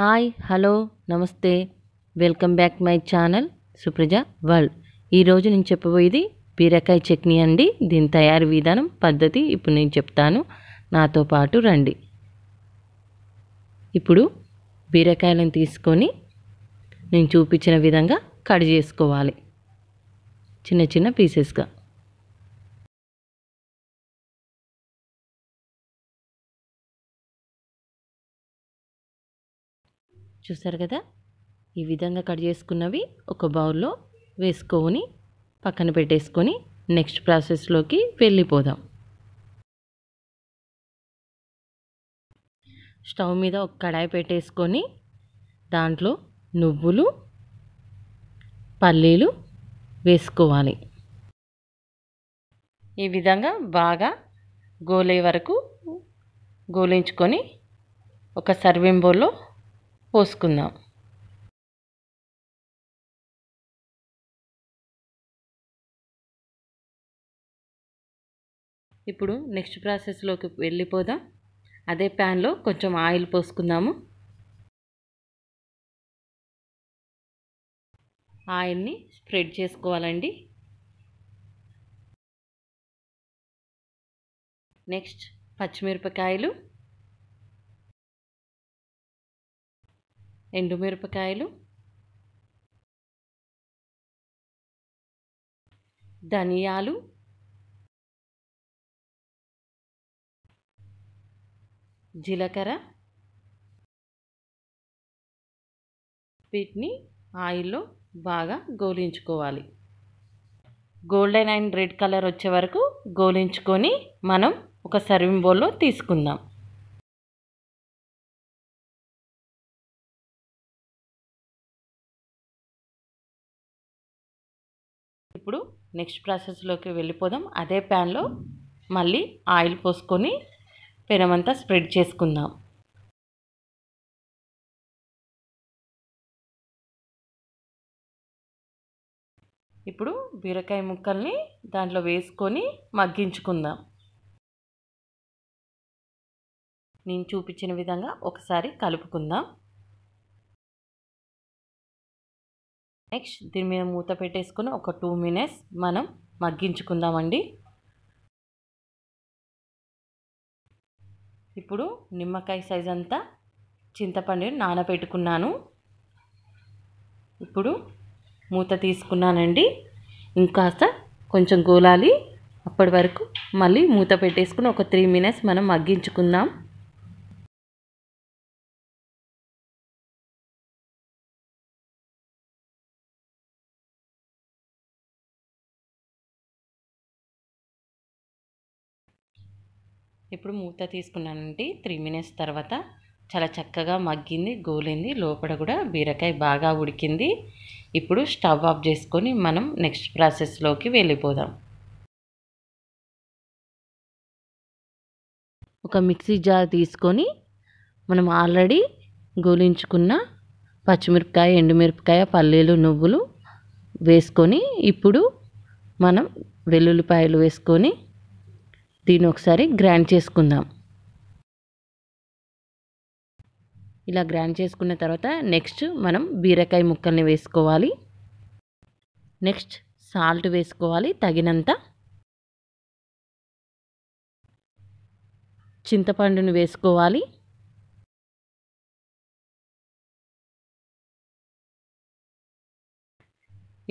hi hello నమస్తే welcome back my channel Supraja world ఈరోజు నేను చెప్పబోయేది బీరకాయ చట్నీ అండి దీని తయారీ విధానం పద్ధతి ఇప్పుడు నేను చెప్తాను నాతో పాటు రండి ఇప్పుడు బీరకాయలను తీసుకొని నేను చూపించిన విధంగా కట్ చేసుకోవాలి చిన్న చిన్న పీసెస్గా చూసారు కదా ఈ విధంగా కట్ చేసుకున్నవి ఒక బౌల్లో వేసుకొని పక్కన పెట్టేసుకొని నెక్స్ట్ ప్రాసెస్లోకి వెళ్ళిపోదాం స్టవ్ మీద ఒక కడాయి పెట్టేసుకొని దాంట్లో నువ్వులు పల్లీలు వేసుకోవాలి ఈ విధంగా బాగా గోలే వరకు గోలించుకొని ఒక సర్వింగ్ పోసుకుందాం ఇప్పుడు నెక్స్ట్ ప్రాసెస్లోకి వెళ్ళిపోదాం అదే ప్యాన్లో కొంచెం ఆయిల్ పోసుకుందాము ఆయిల్ని స్ప్రెడ్ చేసుకోవాలండి నెక్స్ట్ పచ్చిమిరపకాయలు ఎండుమిరపకాయలు ధనియాలు జీలకర్ర వీటిని ఆయిల్లో బాగా గోలించుకోవాలి గోల్డెన్ అండ్ రెడ్ కలర్ వచ్చే వరకు గోలించుకొని మనం ఒక సర్వింగ్ బౌల్లో తీసుకుందాం ఇప్పుడు నెక్స్ట్ ప్రాసెస్లోకి వెళ్ళిపోదాం అదే ప్యాన్లో మళ్ళీ ఆయిల్ పోసుకొని పెనమంతా స్ప్రెడ్ చేసుకుందాం ఇప్పుడు బీరకాయ ముక్కల్ని దాంట్లో వేసుకొని మగ్గించుకుందాం నేను చూపించిన విధంగా ఒకసారి కలుపుకుందాం నెక్స్ట్ దీని మీద మూత పెట్టేసుకుని ఒక టూ మినిట్స్ మనం మగ్గించుకుందామండి ఇప్పుడు నిమ్మకాయ సైజ్ అంతా చింతపండు నానబెట్టుకున్నాను ఇప్పుడు మూత తీసుకున్నానండి ఇంకాస్త కొంచెం గోలాలి అప్పటి వరకు మళ్ళీ మూత పెట్టేసుకుని ఒక త్రీ మినిట్స్ మనం మగ్గించుకుందాం ఇప్పుడు మూత తీసుకున్నానండి త్రీ మినిట్స్ తర్వాత చాలా చక్కగా మగ్గింది గోలింది లోపల కూడా బీరకాయ బాగా ఉడికింది ఇప్పుడు స్టవ్ ఆఫ్ చేసుకొని మనం నెక్స్ట్ ప్రాసెస్లోకి వెళ్ళిపోదాం ఒక మిక్సీ జార్ తీసుకొని మనం ఆల్రెడీ గోలించుకున్న పచ్చిమిరపకాయ ఎండుమిరపకాయ పల్లీలు నువ్వులు వేసుకొని ఇప్పుడు మనం వెల్లుల్లిపాయలు వేసుకొని దీన్ని ఒకసారి గ్రైండ్ చేసుకుందాం ఇలా గ్రైండ్ చేసుకున్న తర్వాత నెక్స్ట్ మనం బీరకాయ ముక్కల్ని వేసుకోవాలి నెక్స్ట్ సాల్ట్ వేసుకోవాలి తగినంత చింతపండును వేసుకోవాలి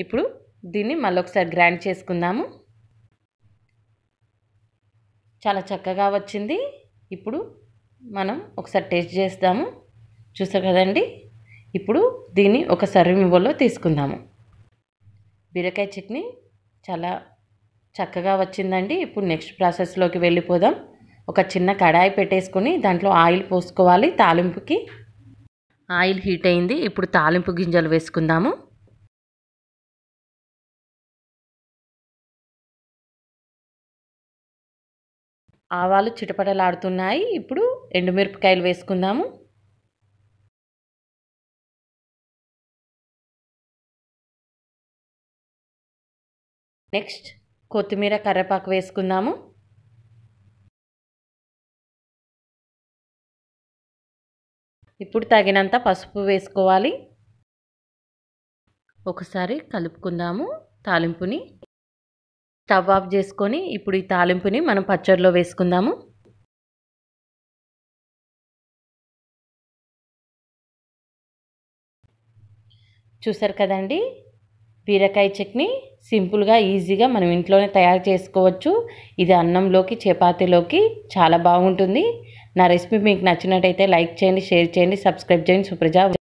ఇప్పుడు దీన్ని మళ్ళొకసారి గ్రైండ్ చేసుకుందాము చాలా చక్కగా వచ్చింది ఇప్పుడు మనం ఒకసారి టేస్ట్ చేస్తాము చూసారు కదండి ఇప్పుడు దీన్ని ఒక సర్వింగ్ బోల్లో తీసుకుందాము బీరకాయ చట్నీ చాలా చక్కగా వచ్చిందండి ఇప్పుడు నెక్స్ట్ ప్రాసెస్లోకి వెళ్ళిపోదాం ఒక చిన్న కడాయి పెట్టేసుకొని దాంట్లో ఆయిల్ పోసుకోవాలి తాలింపుకి ఆయిల్ హీట్ అయింది ఇప్పుడు తాలింపు గింజలు వేసుకుందాము ఆవాలు చిటపటలాడుతున్నాయి ఇప్పుడు ఎండుమిరపకాయలు వేసుకుందాము నెక్స్ట్ కొత్తిమీర కర్రపాకు వేసుకుందాము ఇప్పుడు తగినంత పసుపు వేసుకోవాలి ఒకసారి కలుపుకుందాము తాలింపుని స్టవ్ ఆఫ్ చేసుకొని ఇప్పుడు ఈ తాలింపుని మనం పచ్చడిలో వేసుకుందాము చూసారు కదండి బీరకాయ చట్నీ సింపుల్గా ఈజీగా మనం ఇంట్లోనే తయారు చేసుకోవచ్చు ఇది అన్నంలోకి చపాతీలోకి చాలా బాగుంటుంది నా రెసిపీ మీకు నచ్చినట్టయితే లైక్ చేయండి షేర్ చేయండి సబ్స్క్రైబ్ చేయండి సుప్రజ